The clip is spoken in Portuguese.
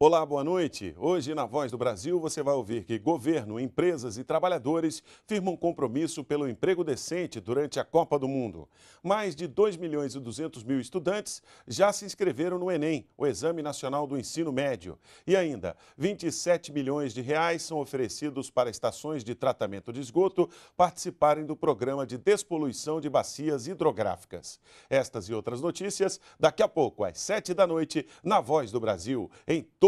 Olá, boa noite. Hoje, na Voz do Brasil, você vai ouvir que governo, empresas e trabalhadores firmam compromisso pelo emprego decente durante a Copa do Mundo. Mais de 2 milhões e 200 mil estudantes já se inscreveram no Enem, o Exame Nacional do Ensino Médio. E ainda, 27 milhões de reais são oferecidos para estações de tratamento de esgoto participarem do programa de despoluição de bacias hidrográficas. Estas e outras notícias daqui a pouco, às 7 da noite, na Voz do Brasil, em todo